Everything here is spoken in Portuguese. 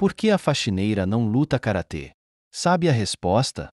Por que a faxineira não luta karatê? Sabe a resposta?